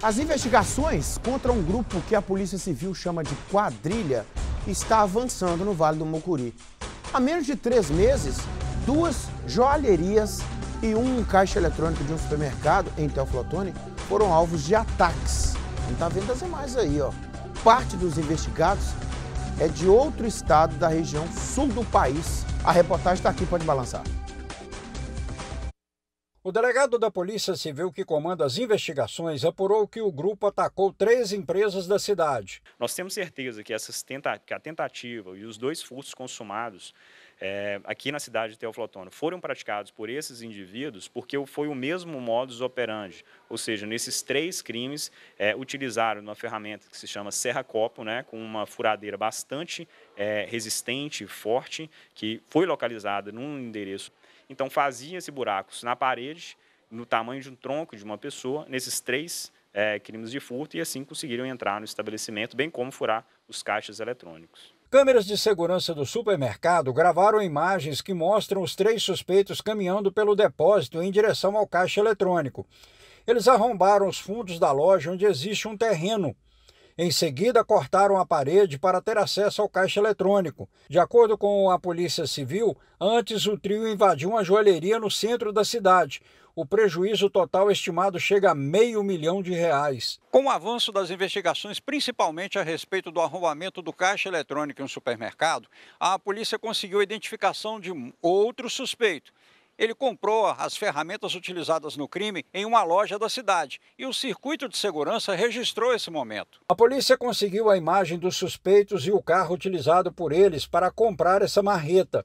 As investigações contra um grupo que a Polícia Civil chama de quadrilha está avançando no Vale do Mucuri. Há menos de três meses, duas joalherias e um caixa eletrônico de um supermercado em Teoflotone foram alvos de ataques. Não está vendo as imagens aí, ó. Parte dos investigados é de outro estado da região sul do país. A reportagem está aqui, pode balançar. O delegado da Polícia Civil que comanda as investigações apurou que o grupo atacou três empresas da cidade. Nós temos certeza que, essas tenta que a tentativa e os dois furtos consumados é, aqui na cidade de Teoflotona foram praticados por esses indivíduos porque foi o mesmo modus operandi. Ou seja, nesses três crimes, é, utilizaram uma ferramenta que se chama serra-copo, né, com uma furadeira bastante é, resistente, forte, que foi localizada num endereço. Então, faziam se buracos na parede, no tamanho de um tronco de uma pessoa, nesses três é, crimes de furto, e assim conseguiram entrar no estabelecimento, bem como furar os caixas eletrônicos. Câmeras de segurança do supermercado gravaram imagens que mostram os três suspeitos caminhando pelo depósito em direção ao caixa eletrônico. Eles arrombaram os fundos da loja onde existe um terreno em seguida, cortaram a parede para ter acesso ao caixa eletrônico. De acordo com a Polícia Civil, antes o trio invadiu uma joalheria no centro da cidade. O prejuízo total estimado chega a meio milhão de reais. Com o avanço das investigações, principalmente a respeito do arrombamento do caixa eletrônico em um supermercado, a polícia conseguiu a identificação de outro suspeito. Ele comprou as ferramentas utilizadas no crime em uma loja da cidade e o circuito de segurança registrou esse momento. A polícia conseguiu a imagem dos suspeitos e o carro utilizado por eles para comprar essa marreta.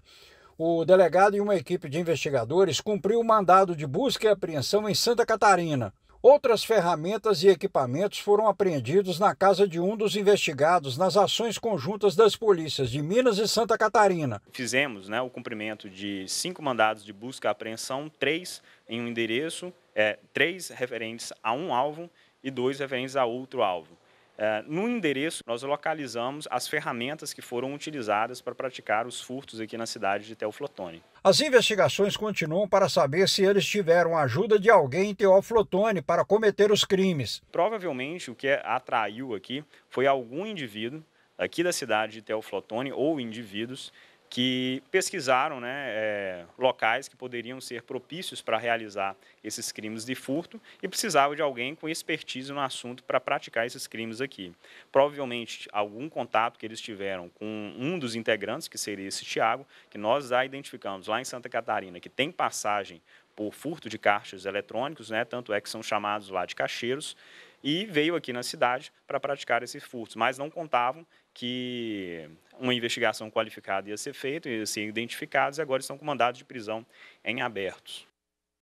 O delegado e uma equipe de investigadores cumpriu o mandado de busca e apreensão em Santa Catarina. Outras ferramentas e equipamentos foram apreendidos na casa de um dos investigados nas ações conjuntas das polícias de Minas e Santa Catarina. Fizemos né, o cumprimento de cinco mandados de busca e apreensão, três em um endereço, é, três referentes a um alvo e dois referentes a outro alvo. É, no endereço, nós localizamos as ferramentas que foram utilizadas para praticar os furtos aqui na cidade de Teoflotone. As investigações continuam para saber se eles tiveram a ajuda de alguém em Teoflotone para cometer os crimes. Provavelmente o que atraiu aqui foi algum indivíduo aqui da cidade de Teoflotone ou indivíduos que pesquisaram né, é, locais que poderiam ser propícios para realizar esses crimes de furto e precisava de alguém com expertise no assunto para praticar esses crimes aqui. Provavelmente, algum contato que eles tiveram com um dos integrantes, que seria esse Tiago, que nós já identificamos lá em Santa Catarina, que tem passagem por furto de caixas eletrônicos, né, tanto é que são chamados lá de caixeiros, e veio aqui na cidade para praticar esses furtos, mas não contavam que uma investigação qualificada ia ser feita, ia ser identificados e agora estão com mandados de prisão em abertos.